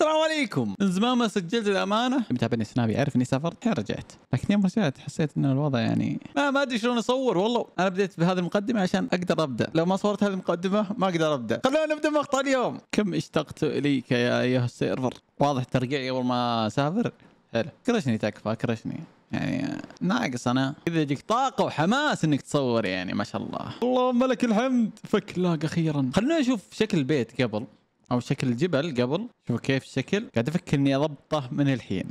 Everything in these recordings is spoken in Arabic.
السلام عليكم من زمان ما سجلت الامانه اللي متابعني سنابي يعرف اني سافرت الحين رجعت لكن يوم رجعت حسيت ان الوضع يعني ما ما ادري شلون اصور والله انا بديت بهذه المقدمه عشان اقدر ابدا لو ما صورت هذه المقدمه ما اقدر ابدا خلونا نبدا مقطع اليوم كم اشتقت اليك يا ايها السيرفر واضح ترقيعي اول ما اسافر حلو كرشني تكفى كرشني يعني ناقص انا اذا يجيك طاقه وحماس انك تصور يعني ما شاء الله اللهم لك الحمد فك لاق اخيرا خلونا نشوف شكل البيت قبل او شكل الجبل قبل شوفوا كيف الشكل قاعد افكر اني اضبطه من الحين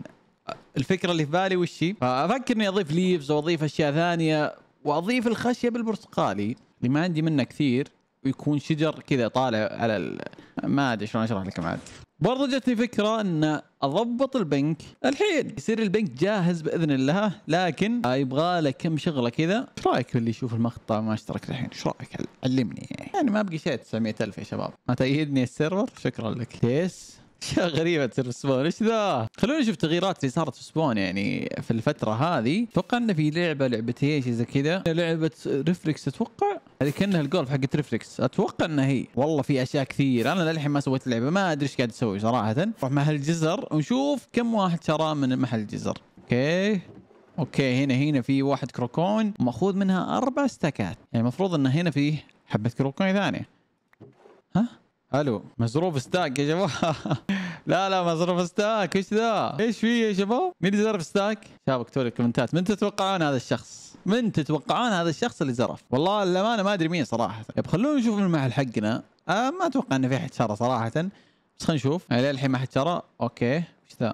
الفكره اللي في بالي وش هي؟ افكر اني اضيف ليفز واضيف اشياء ثانيه واضيف الخشب البرتقالي اللي ما عندي منه كثير ويكون شجر كذا طالع على ما ادري شلون اشرح لكم عاد برضو جتني فكره ان اضبط البنك الحين يصير البنك جاهز باذن الله لكن يبغى لك كم شغله كذا ايش رايك اللي يشوف المقطع ما اشترك الحين ايش رايك علمني يعني ما بقي شيء 900000 يا شباب ما تأيدني السيرفر شكرا لك تيس اشياء غريبه تصير في سبون ايش ذا؟ خلونا نشوف التغييرات اللي صارت في سبون يعني في الفتره هذه اتوقع انه في لعبه لعبتين شيء زي كذا لعبه ريفلكس اتوقع هذه كانها الجولف حقت ريفلكس اتوقع انها هي والله في اشياء كثير انا للحين ما سويت اللعبه ما ادري ايش قاعد اسوي صراحه نروح محل الجزر ونشوف كم واحد شراه من محل الجزر اوكي اوكي هنا هنا في واحد كروكون ماخوذ منها اربع ستاكات يعني المفروض انه هنا في حبه كروكون ثانيه ها الو مزروف ستاك يا جماعه لا لا ما صرف ستاك ايش ذا؟ ايش في يا شباب؟ مين اللي زرف ستاك؟ شباب اكتبوا لي الكومنتات من تتوقعون هذا الشخص؟ من تتوقعون هذا الشخص اللي زرف؟ والله للامانه ما ادري مين صراحه يب خلونا نشوف المحل حقنا آه ما اتوقع انه في احد شرى صراحه بس خلينا نشوف إيه، للحين ما حد شرى اوكي ايش ذا؟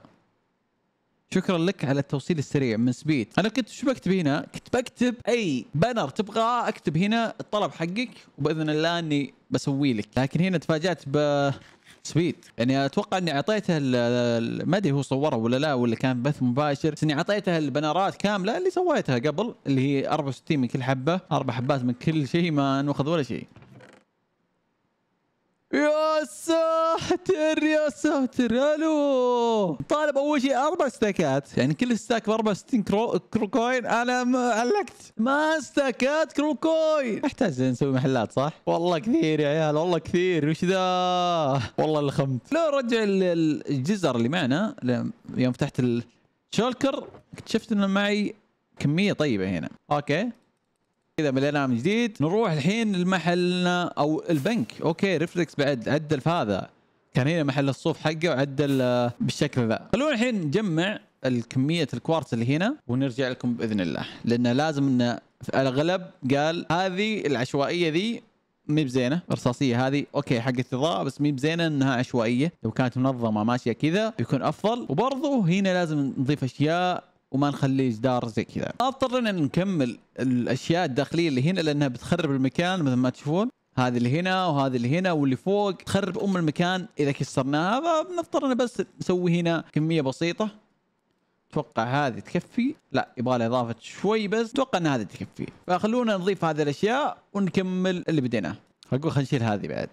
شكرا لك على التوصيل السريع من سبيت انا كنت شو بكتب هنا كنت بكتب اي بانر تبغاه اكتب هنا الطلب حقك وباذن الله اني بسوي لك لكن هنا تفاجات ب سويت يعني اتوقع اني اعطيته ما ادري هو صوره ولا لا ولا كان بث مباشر بس اني اعطيته البنرات كامله اللي سويتها قبل اللي هي 64 من كل حبه اربع حبات من كل شيء ما ناخذ ولا شيء يا ساتر يا ساتر الو طالب اول شيء اربع ستاكات يعني كل ستاك ب 64 كرو كرو كوين انا علقت ما ستاكات كرو كوين احتاج نسوي محلات صح؟ والله كثير يا عيال والله كثير وش ذا؟ والله اللي خمت لو رجع الجزر اللي معنا يوم فتحت الشولكر اكتشفت انه معي كميه طيبه هنا اوكي كذا ملينا من جديد نروح الحين لمحلنا او البنك اوكي ريفلكس بعد عدل في هذا كان هنا محل الصوف حقه وعدل بالشكل ذا خلونا الحين نجمع الكمية الكوارتز اللي هنا ونرجع لكم باذن الله لان لازم ان في الاغلب قال هذه العشوائيه ذي مي بزينه رصاصيه هذه اوكي حقت اضاءه بس مي بزينه انها عشوائيه لو كانت منظمه ماشيه كذا بيكون افضل وبرضه هنا لازم نضيف اشياء وما نخلي جدار زي كذا اضطرنا نكمل الاشياء الداخليه اللي هنا لانها بتخرب المكان مثل ما تشوفون هذه اللي هنا وهذه اللي هنا واللي فوق تخرب ام المكان اذا كسرناها فبنضطر بس نسوي هنا كميه بسيطه اتوقع هذه تكفي لا يبغى لها اضافه شوي بس اتوقع ان هذه تكفي فخلونا نضيف هذه الاشياء ونكمل اللي بديناه اقول خلينا نشيل هذه بعد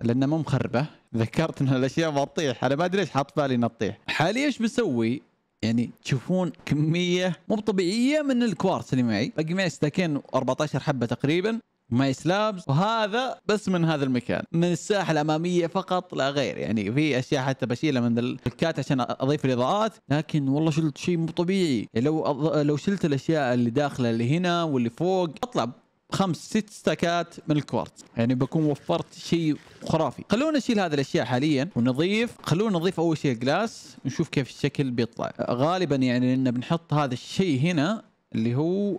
لانها مو مخربه ذكرت ان الاشياء ما تطيح انا ما ادري ليش حاط بالي انها تطيح حاليا ايش بسوي يعني تشوفون كميه مو طبيعيه من الكوارتز اللي معي باقي معي ستاكين 14 حبه تقريبا ماي سلابز وهذا بس من هذا المكان من الساحه الاماميه فقط لا غير يعني في اشياء حتى بشيلها من الكات عشان اضيف الاضاءات لكن والله شلت شيء مو طبيعي يعني لو أض... لو شلت الاشياء اللي داخله اللي هنا واللي فوق اطلع خمس ست ستاكات من الكوارتز يعني بكون وفرت شيء خرافي خلونا نشيل هذه الاشياء حاليا ونضيف خلونا نضيف اول شيء جلاس ونشوف كيف الشكل بيطلع غالبا يعني ان بنحط هذا الشيء هنا اللي هو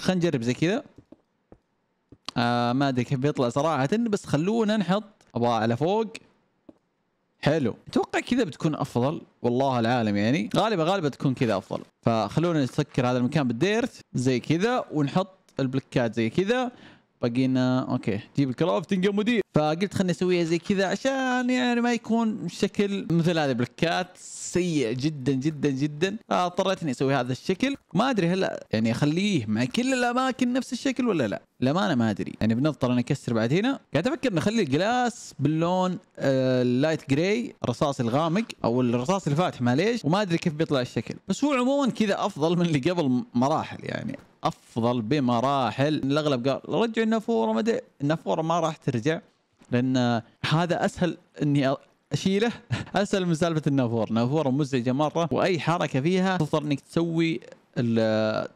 خلينا نجرب زي كذا آه ما ادري كيف بيطلع صراحه بس خلونا نحط ابغاه على فوق حلو اتوقع كذا بتكون افضل والله العالم يعني غالبا غالبا تكون كذا افضل فخلونا نسكر هذا المكان بالديرت زي كذا ونحط البلوكات زي كذا باقينا اوكي جيب الكرافتنج يا مدير فقلت خلني اسويها زي كذا عشان يعني ما يكون شكل مثل هذه البلكات سيء جدا جدا جدا اضطريت اني اسوي هذا الشكل ما ادري هل يعني اخليه مع كل الاماكن نفس الشكل ولا لا للامانه ما ادري يعني بنضطر نكسر بعد هنا قاعد افكر نخلي الجلاس باللون اللايت آه، جراي الرصاص الغامق او الرصاص الفاتح معليش وما ادري كيف بيطلع الشكل بس هو عموما كذا افضل من اللي قبل مراحل يعني افضل بمراحل الاغلب قال رجع النافوره ما ادري النافوره ما راح ترجع لان هذا اسهل اني اشيله اسهل من سالفه النافوره، النافوره مزعجه مره واي حركه فيها تضطر انك تسوي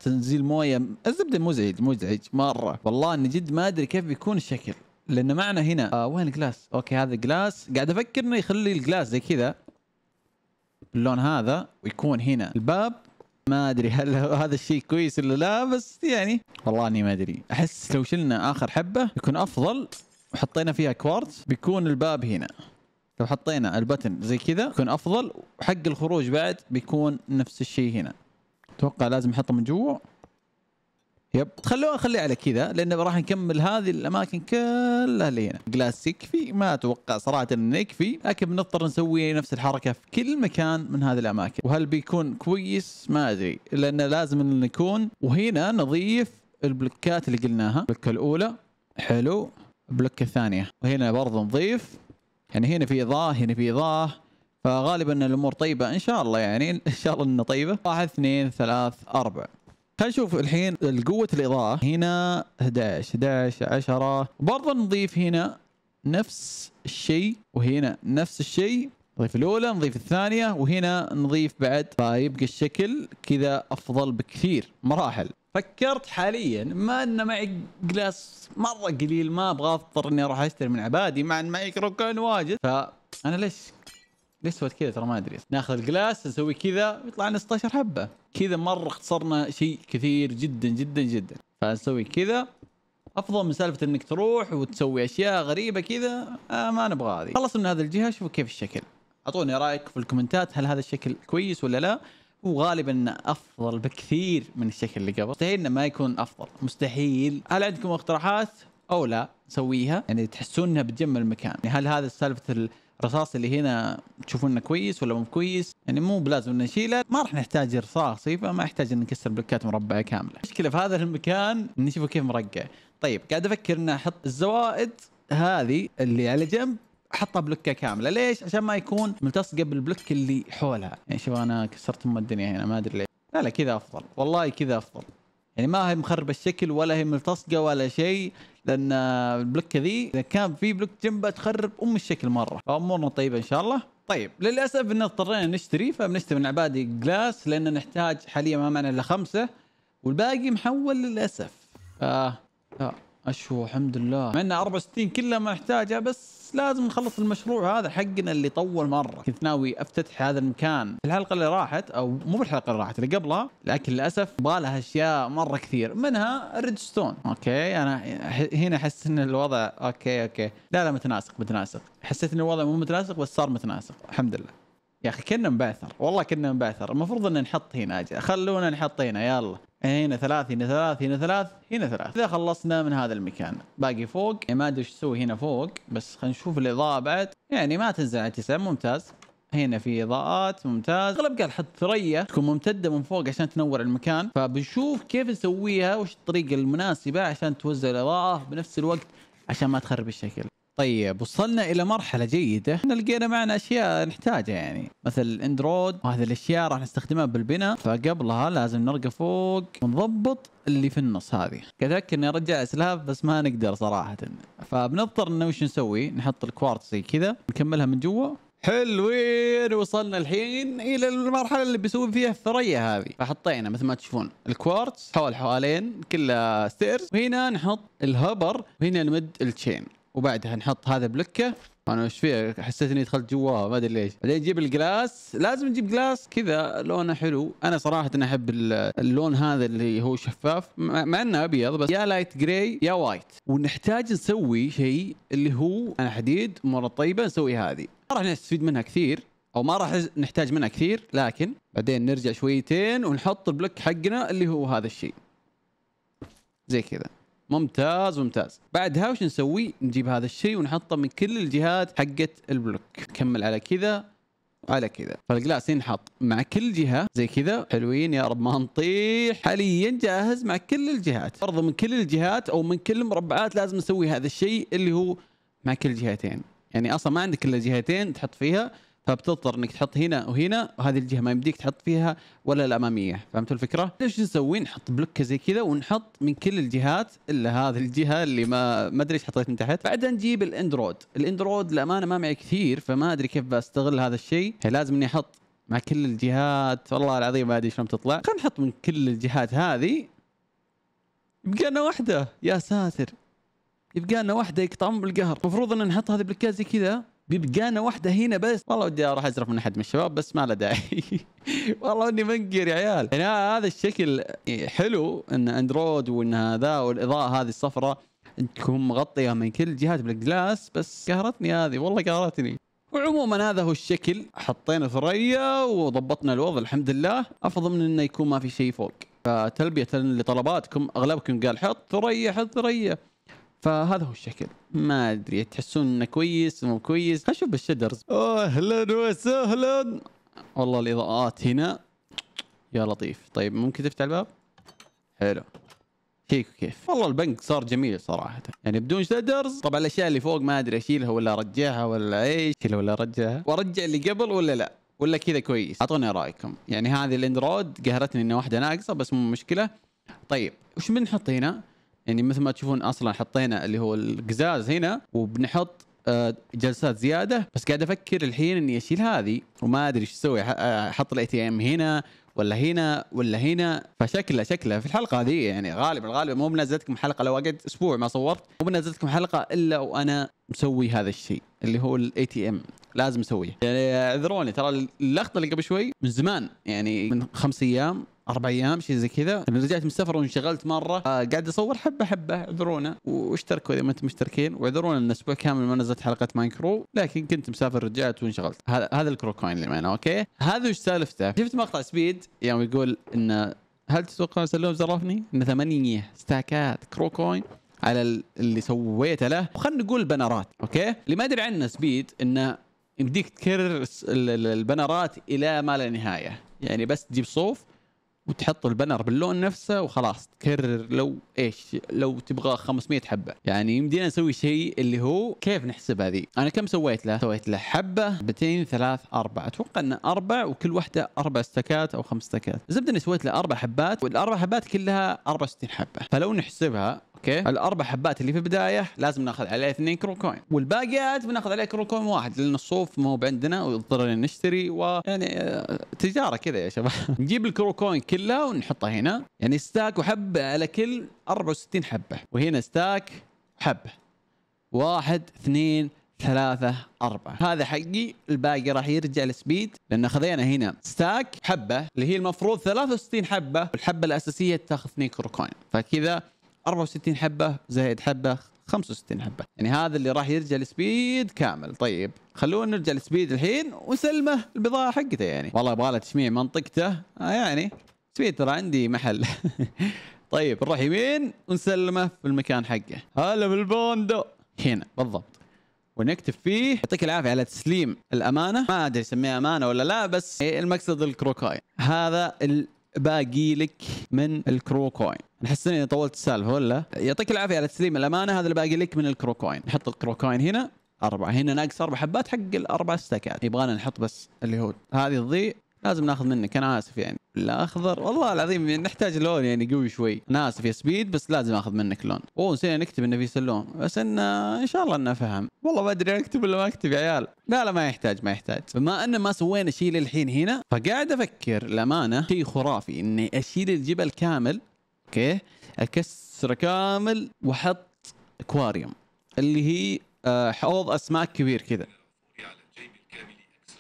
تنزيل مويه الزبده مزعج مزعج مره والله اني جد ما ادري كيف بيكون الشكل لان معنا هنا آه وين الجلاس؟ اوكي هذا جلاس قاعد افكر انه يخلي الجلاس زي كذا باللون هذا ويكون هنا الباب ما ادري هل هذا الشيء كويس ولا لا بس يعني والله اني ما ادري احس لو شلنا اخر حبه يكون افضل وحطينا فيها كوارتز بيكون الباب هنا لو حطينا البتن زي كذا يكون افضل وحق الخروج بعد بيكون نفس الشيء هنا اتوقع لازم احطه من جوا يب خلوها خليها على كذا لان راح نكمل هذه الاماكن كلها اللي هنا جلاس يكفي ما اتوقع صراحه انه يكفي لكن بنضطر نسوي نفس الحركه في كل مكان من هذه الاماكن وهل بيكون كويس ما ادري لان لازم نكون وهنا نضيف البلوكات اللي قلناها البلوكه الاولى حلو البلوكه الثانيه وهنا برضه نضيف يعني هنا في اضاءه هنا في اضاءه فغالبا الامور طيبه ان شاء الله يعني ان شاء الله انه طيبه واحد اثنين ثلاث اربع خلينا نشوف الحين قوة الإضاءة هنا 11 11 10 برضه نضيف هنا نفس الشيء وهنا نفس الشيء نضيف الأولى نضيف الثانية وهنا نضيف بعد فيبقى الشكل كذا أفضل بكثير مراحل فكرت حاليا ما أن معي جلاس مرة قليل ما أبغى أضطر إني أروح أشتري من عبادي مع أن معي ركان واجد فأنا ليش ليش كذا ترى ما ادري ناخذ الجلاس نسوي كذا يطلع لنا 16 حبه كذا مره اختصرنا شيء كثير جدا جدا جدا فنسوي كذا افضل من سالفه انك تروح وتسوي اشياء غريبه كذا آه ما نبغى هذه خلصنا من هذه الجهه شوفوا كيف الشكل اعطوني رايك في الكومنتات هل هذا الشكل كويس ولا لا وغالبا افضل بكثير من الشكل اللي قبل مستحيل انه ما يكون افضل مستحيل هل عندكم اقتراحات او لا نسويها يعني تحسون انها بتجمل المكان يعني هل هذا سالفه الرصاص اللي هنا تشوفون انه كويس ولا مو كويس يعني مو بلازم نشيله ما راح نحتاج رصاصي إيه، فما يحتاج ان نكسر بلوكات مربعه كامله المشكله في هذا المكان نشوفه كيف مرقع طيب قاعد افكر اني احط الزوائد هذه اللي على جنب احطها بلوكه كامله ليش عشان ما يكون ملتصقه بالبلوك اللي حولها يعني شوف انا كسرت ام الدنيا هنا ما ادري ليش لا لا كذا افضل والله كذا افضل يعني ما هي مخربه الشكل ولا هي ملتصقه ولا شيء لان البلوك ذي اذا كان في بلوك جنبه تخرب ام الشكل مره فامورنا طيبه ان شاء الله طيب للاسف ان اضطرينا نشتري فبنشتري من عبادي جلاس لان نحتاج حاليا ما معنا الا خمسه والباقي محول للاسف آه. آه. اشو الحمد لله مع ان 64 كلها ما نحتاجها بس لازم نخلص المشروع هذا حقنا اللي طول مره كنت ناوي افتتح هذا المكان في الحلقه اللي راحت او مو بالحلقه اللي راحت اللي قبلها لكن للاسف بالها اشياء مره كثير منها ريدستون اوكي انا هنا احس ان الوضع اوكي اوكي لا لا متناسق متناسق حسيت ان الوضع مو متناسق بس صار متناسق الحمد لله يا اخي كنا مبعثر والله كنا مبعثر المفروض ان نحط هنا اجل خلونا نحط هنا يلا هنا ثلاث هنا ثلاث هنا ثلاث هنا ثلاث اذا خلصنا من هذا المكان باقي فوق يعني ما ادري ايش اسوي هنا فوق بس خلينا نشوف الاضاءه بعد يعني ما تنزل على ممتاز هنا في اضاءات ممتاز اغلب قال حط ثريا تكون ممتده من فوق عشان تنور المكان فبنشوف كيف نسويها وش الطريقه المناسبه عشان توزع الاضاءه بنفس الوقت عشان ما تخرب الشكل طيب وصلنا الى مرحله جيده احنا لقينا معنا اشياء نحتاجها يعني مثل الاندرود وهذه الاشياء راح نستخدمها بالبناء فقبلها لازم نرقى فوق ونضبط اللي في النص هذه كذلك اني ارجع اسلاف بس ما نقدر صراحه فبنضطر انه وش نسوي نحط الكوارتز زي كذا نكملها من جوا حلوين وصلنا الحين الى المرحله اللي بيسوي فيها الثريا هذه فحطينا مثل ما تشوفون الكوارتز حول حوالين كلها ستيرز وهنا نحط الهبر وهنا نمد التشين وبعدها نحط هذا بلوكه انا ايش فيه حسيت اني دخلت جواها ما ادري ليش بعدين نجيب الجلاس لازم نجيب جلاس كذا لونه حلو انا صراحه احب اللون هذا اللي هو شفاف مع انه ابيض بس يا لايت جراي يا وايت ونحتاج نسوي شيء اللي هو انا حديد مره طيبه نسوي هذه ما راح نستفيد منها كثير او ما راح نحتاج منها كثير لكن بعدين نرجع شويتين ونحط البلوك حقنا اللي هو هذا الشيء زي كذا ممتاز ممتاز بعدها وش نسوي نجيب هذا الشيء ونحطه من كل الجهات حقت البلوك نكمل على كذا على كذا فالجلاس ينحط مع كل جهه زي كذا حلوين يا رب ما نطيح حاليا جاهز مع كل الجهات برضه من كل الجهات او من كل المربعات لازم نسوي هذا الشيء اللي هو مع كل جهتين يعني اصلا ما عندك الا جهتين تحط فيها فبتضطر انك تحط هنا وهنا وهذه الجهه ما يمديك تحط فيها ولا الاماميه فهمت الفكره ليش نسوي نحط بلوكه زي كذا ونحط من كل الجهات الا هذه الجهه اللي ما ما ادري ايش حطيت من تحت بعدها نجيب الاندرود الاندرود للامانه ما معي كثير فما ادري كيف بستغل هذا الشيء لازم اني احط مع كل الجهات والله العظيم ما ادري شلون بتطلع خلينا نحط من كل الجهات هذه يبقى لنا واحده يا ساتر يبقى لنا واحده يقطعون بالقهر المفروض ان نحط هذه بلوكات زي كذا بيبقانا واحده هنا بس والله ودي اروح ازرف من احد من الشباب بس ما له داعي والله اني منقر يا عيال يعني هنا هذا الشكل حلو ان اندرويد وان هذا والاضاءه هذه الصفراء تكون مغطيه من كل جهات بالجلاس بس قهرتني هذه والله قهرتني وعموما هذا هو الشكل حطينا ثريا وضبطنا الوضع الحمد لله افضل من انه يكون ما في شيء فوق فتلبيه لطلباتكم اغلبكم قال حط ثريا حط ثريا فهذا هو الشكل ما ادري تحسون انه كويس مو كويس خلينا نشوف بالشدرز اهلا وسهلا والله الاضاءات هنا يا لطيف طيب ممكن تفتح الباب حلو كيف كيف والله البنك صار جميل صراحه يعني بدون شدرز طبعا الاشياء اللي فوق ما ادري اشيلها ولا ارجعها ولا ايش اشيلها ولا ارجعها وارجع اللي قبل ولا لا ولا كذا كويس اعطوني رايكم يعني هذه الاندرويد قهرتني انه واحده ناقصه بس مو مشكله طيب وش بنحط هنا يعني مثل ما تشوفون اصلا حطينا اللي هو القزاز هنا وبنحط آه، جلسات زياده بس قاعد افكر الحين اني اشيل هذه وما ادري ايش اسوي آه، احط الاي تي ام هنا ولا هنا ولا هنا فشكله شكله في الحلقه هذه يعني غالبا غالبا مو بنزلت لكم حلقه لو قعدت اسبوع ما صورت مو بنزلت لكم حلقه الا وانا مسوي هذا الشيء اللي هو الاي تي ام لازم اسويه يعني اعذروني ترى اللقطه اللي قبل شوي من زمان يعني من خمس ايام اربع ايام شيء زي كذا انا رجعت من السفر وانشغلت مره آه قاعد اصور حبه حبه اعذرونا واشتركوا اذا ما انتم مشتركين واعذرونا ان اسبوع كامل ما نزلت حلقه ماينكرو لكن كنت مسافر رجعت وانشغلت هذا هذا الكرو كوين اللي معنا اوكي هذا وش سالفته شفت مقطع سبيد يوم يعني يقول انه هل تتوقع سلوم زرفني؟ انه ثمانية ستاكات كرو كوين على اللي سويته له وخلنا نقول بنرات اوكي اللي ما ادري عنه سبيد انه يمديك تكرر البنرات الى ما لا نهايه يعني بس تجيب صوف وتحط البنر باللون نفسه وخلاص تكرر لو ايش لو تبغى 500 حبه يعني يمدينا نسوي شيء اللي هو كيف نحسب هذه انا كم سويت له سويت له حبه حبتين ثلاث اربع اتوقع انه اربع وكل واحده اربع استكات او خمس استكات زبدني اني سويت له اربع حبات والاربع حبات كلها 64 حبه فلو نحسبها اوكي الاربع حبات اللي في البدايه لازم ناخذ عليه اثنين كرو كوين والباقيات بناخذ عليه كرو كوين واحد لان الصوف ما هو عندنا واضطرينا نشتري ويعني آه، تجاره كذا يا شباب نجيب الكرو كوين كلها ونحطها هنا يعني ستاك وحبه على كل 64 حبه وهنا ستاك حبه واحد اثنين ثلاثة أربعة هذا حقي الباقي راح يرجع لسبيد لأن خذينا هنا ستاك حبة اللي هي المفروض 63 حبة والحبة الأساسية تاخذ 2 كرو كوين فكذا 64 حبه زائد حبه 65 حبه يعني هذا اللي راح يرجع السبيد كامل طيب خلونا نرجع السبيد الحين ونسلمه البضاعه حقته يعني والله يبغى له تشميع منطقته آه يعني سبيد ترى عندي محل طيب نروح يمين ونسلمه في المكان حقه هلا بالبوندو هنا بالضبط ونكتب فيه يعطيك العافيه على تسليم الامانه ما ادري اسميها امانه ولا لا بس المقصد الكروكوين هذا الباقي لك من الكروكوين نحس اني طولت السالفه ولا يعطيك العافيه على تسليم الامانه هذا اللي باقي لك من الكروكوين نحط الكروكوين هنا أربعة هنا ناقص أربع حبات حق الأربع ستاكات يبغانا نحط بس اللي هو هذه تضيء لازم ناخذ منك أنا آسف يعني الأخضر والله العظيم يعني نحتاج لون يعني قوي شوي أنا آسف يا سبيد بس لازم آخذ منك لون أوه نسينا نكتب إنه في سلون بس إنه إن شاء الله إنه فهم والله ما أدري أكتب ولا ما أكتب يا عيال لا لا ما يحتاج ما يحتاج بما أنه ما سوينا شيء للحين هنا فقاعد أفكر الأمانة شيء خرافي إني أشيل الجبل كامل اوكي اكسره كامل واحط اكواريوم اللي هي آه، حوض اسماك كبير كذا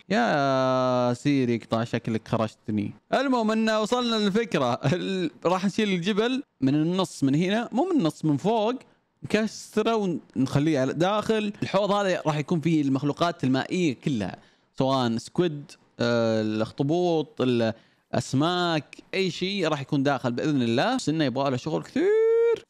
يا سيري اقطع شكلك خرجتني المهم انه وصلنا للفكره راح نشيل الجبل من النص من هنا مو من النص من فوق نكسره ونخليه على داخل الحوض هذا راح يكون فيه المخلوقات المائيه كلها سواء سكويد آه، الاخطبوط اسماك اي شيء راح يكون داخل باذن الله بس انه يبغى له شغل كثير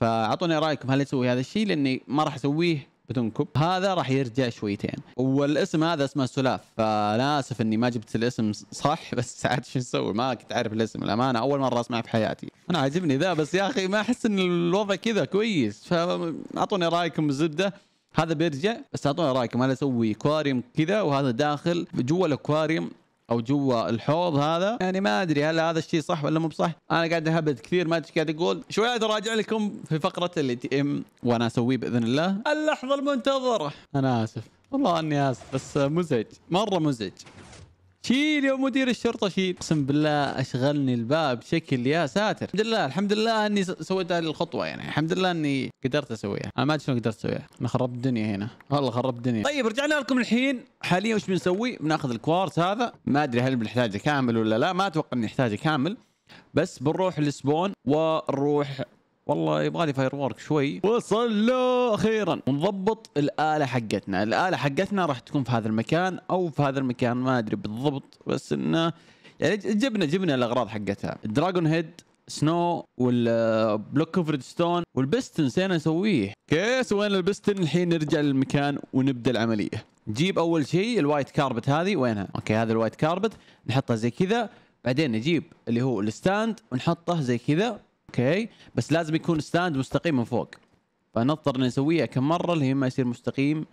فاعطوني رايكم هل تسوي هذا الشيء لاني ما راح اسويه بدون كوب هذا راح يرجع شويتين والاسم هذا اسمه سلاف فانا اسف اني ما جبت الاسم صح بس ساعات شو نسوي ما كنت عارف الاسم الامانه اول مره اسمعه في حياتي انا عاجبني ذا بس يا اخي ما احس ان الوضع كذا كويس فاعطوني رايكم بالزبده هذا بيرجع بس اعطوني رايكم هل اسوي اكواريوم كذا وهذا داخل جوا الاكواريوم او جوا الحوض هذا يعني ما ادري هل هذا الشيء صح ولا مو بصح انا قاعد اهبد كثير ما ادري قاعد اقول شوي اراجع لكم في فقره اللي تي ام وانا اسويه باذن الله اللحظه المنتظره انا اسف والله اني اسف بس مزعج مره مزعج شيل يا مدير الشرطه شيل اقسم بالله اشغلني الباب بشكل يا ساتر الحمد لله الحمد لله اني سويت هذه الخطوه يعني الحمد لله اني قدرت اسويها انا ما ادري شلون قدرت اسويها انا خربت الدنيا هنا والله خربت الدنيا طيب رجعنا لكم الحين حاليا وش بنسوي بناخذ الكوارتز هذا ما ادري هل بنحتاجه كامل ولا لا ما اتوقع اني احتاجه كامل بس بنروح لسبون ونروح والله يبغى لي فاير وورك شوي وصلوا اخيرا ونضبط الاله حقتنا الاله حقتنا راح تكون في هذا المكان او في هذا المكان ما ادري بالضبط بس انه يعني جبنا جبنا الاغراض حقتها دراجون هيد سنو والبلوك كفرد ستون والبست نسينا نسويه اوكي سوينا البستن الحين نرجع للمكان ونبدا العمليه نجيب اول شيء الوايت كاربت هذه وينها اوكي هذا الوايت كاربت نحطها زي كذا بعدين نجيب اللي هو الستاند ونحطه زي كذا اوكي بس لازم يكون ستاند مستقيم من فوق فنضطر نسويها كم مره اللي ما يصير مستقيم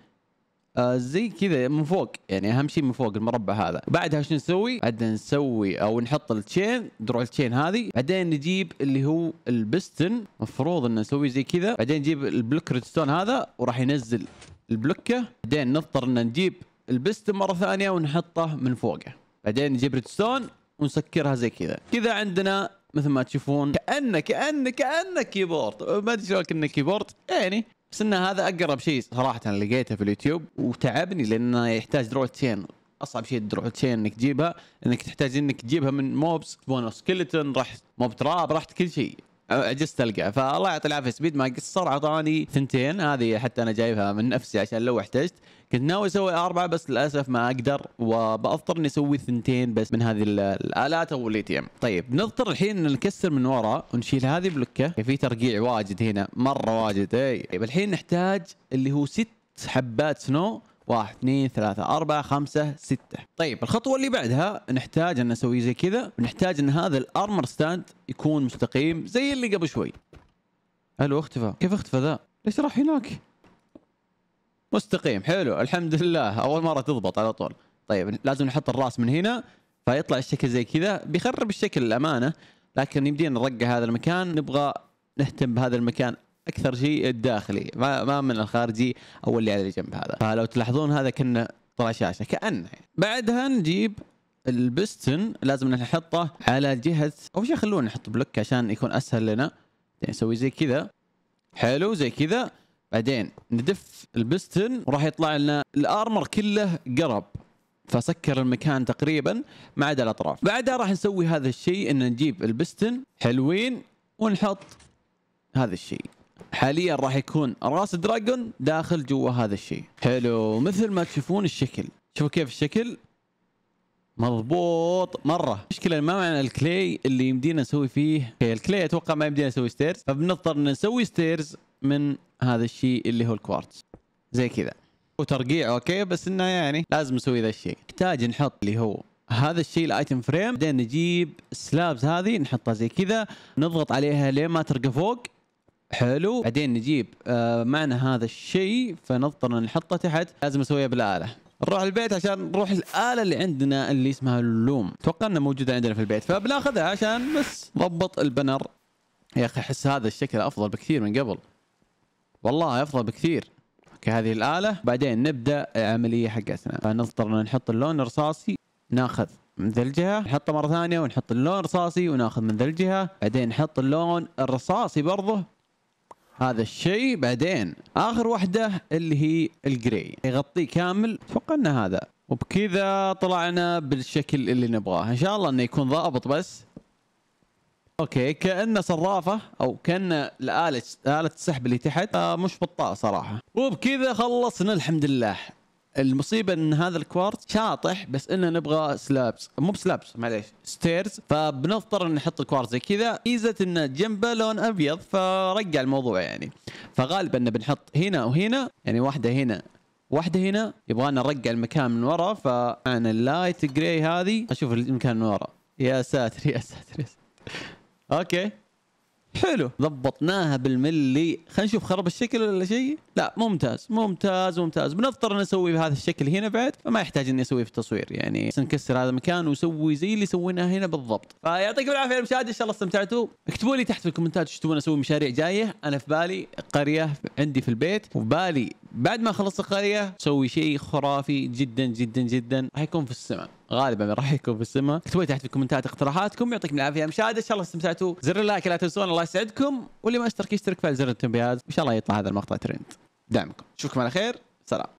آه زي كذا من فوق يعني اهم شيء من فوق المربع هذا بعدها ايش نسوي عندنا نسوي او نحط التشين دروع التشين هذه بعدين نجيب اللي هو البستن المفروض ان نسوي زي كذا بعدين نجيب البلوك ريدستون هذا وراح ينزل البلوكه بعدين نضطر ان نجيب البستن مره ثانيه ونحطه من فوقه بعدين نجيب ريدستون ونسكرها زي كذا كذا عندنا مثل ما تشوفون كانه كانه كانه كيبورد ما ادري شلون كانه كيبورد يعني بس ان هذا اقرب شيء صراحه لقيته في اليوتيوب وتعبني لانه يحتاج دروعتين اصعب شيء الدروعتين انك تجيبها انك تحتاج انك تجيبها من موبس بونو سكلتون رحت موب تراب رحت كل شيء عجزت القى فالله يعطي العافيه سبيد ما قصر اعطاني ثنتين هذه حتى انا جايبها من نفسي عشان لو احتجت كنت ناوي اسوي اربعه بس للاسف ما اقدر وباضطر اني اسوي ثنتين بس من هذه الالات او الاتيام طيب نضطر الحين نكسر من ورا ونشيل هذه بلوكه في ترقيع واجد هنا مره واجد اي طيب الحين نحتاج اللي هو ست حبات سنو واحد اثنين ثلاثة أربعة خمسة ستة طيب الخطوة اللي بعدها نحتاج أن نسوي زي كذا نحتاج أن هذا الأرمر ستاند يكون مستقيم زي اللي قبل شوي ألو اختفى كيف اختفى ذا ليش راح هناك مستقيم حلو الحمد لله أول مرة تضبط على طول طيب لازم نحط الراس من هنا فيطلع الشكل زي كذا بيخرب الشكل الأمانة لكن يمدينا نرقع هذا المكان نبغى نهتم بهذا المكان اكثر شيء الداخلي ما ما من الخارجي او اللي على الجنب هذا فلو تلاحظون هذا كنا طلع شاشه كانه بعدها نجيب البستن لازم نحطه على جهه اول شيء خلونا نحط بلوك عشان يكون اسهل لنا نسوي زي كذا حلو زي كذا بعدين ندف البستن وراح يطلع لنا الارمر كله قرب فسكر المكان تقريبا ما عدا الاطراف بعدها راح نسوي هذا الشيء ان نجيب البستن حلوين ونحط هذا الشيء حاليا راح يكون راس دراجون داخل جوا هذا الشيء حلو مثل ما تشوفون الشكل شوفوا كيف الشكل مضبوط مره مشكله ما معنى الكلي اللي يمدينا نسوي فيه الكلي اتوقع ما يمدينا نسوي ستيرز فبنضطر ان نسوي ستيرز من هذا الشيء اللي هو الكوارتز زي كذا وترقيع اوكي بس انه يعني لازم نسوي ذا الشيء نحتاج نحط اللي هو هذا الشيء الايتم فريم بعدين نجيب سلابز هذه نحطها زي كذا نضغط عليها لين ما ترقى فوق حلو بعدين نجيب آه معنا هذا الشيء فنضطر نحطه تحت لازم اسويها بالاله نروح البيت عشان نروح الاله اللي عندنا اللي اسمها اللوم اتوقع انها موجوده عندنا في البيت فبناخذها عشان بس ضبط البنر يا اخي احس هذا الشكل افضل بكثير من قبل والله افضل بكثير اوكي هذه الاله بعدين نبدا العمليه حقتنا فنضطر نحط اللون الرصاصي ناخذ من ذا الجهه نحطه مره ثانيه ونحط اللون الرصاصي وناخذ من ذا الجهه بعدين نحط اللون الرصاصي برضه هذا الشيء بعدين اخر وحده اللي هي الجري يغطيه كامل اتوقع ان هذا وبكذا طلعنا بالشكل اللي نبغاه ان شاء الله انه يكون ضابط بس اوكي كانه صرافه او كان الاله اله السحب اللي تحت آه مش بطاء صراحه وبكذا خلصنا الحمد لله المصيبه ان هذا الكوارتز شاطح بس انه نبغى سلابس مو بسلابس معليش ستيرز فبنضطر ان نحط الكوارت زي كذا ميزه انه جنبه لون ابيض فرجع الموضوع يعني فغالبا بنحط هنا وهنا يعني واحده هنا واحده هنا يبغانا نرجع المكان من ورا فانا اللايت جراي هذه اشوف المكان من ورا يا ساتر يا ساتر, يا ساتر. اوكي حلو ضبطناها بالملي خلينا نشوف خرب الشكل ولا شيء لا ممتاز ممتاز ممتاز بنضطر نسوي بهذا الشكل هنا بعد فما يحتاج اني اسويه في التصوير يعني نكسر هذا المكان ونسوي زي اللي سويناه هنا بالضبط فيعطيكم العافيه يا مشاهد ان شاء الله استمتعتوا اكتبوا لي تحت في الكومنتات ايش تبون اسوي مشاريع جايه انا في بالي قريه عندي في البيت وفي بالي بعد ما خلص القريه سوي شيء خرافي جدا جدا جدا راح يكون في السماء غالبا راح يكون في السماء اكتبوا تحت في الكومنتات اقتراحاتكم يعطيكم العافيه مشاهد ان شاء الله استمتعتوا زر اللايك لا تنسون الله يسعدكم واللي ما اشترك يشترك فعل زر التنبيهات ان شاء الله يطلع هذا المقطع ترند دعمكم اشوفكم على خير سلام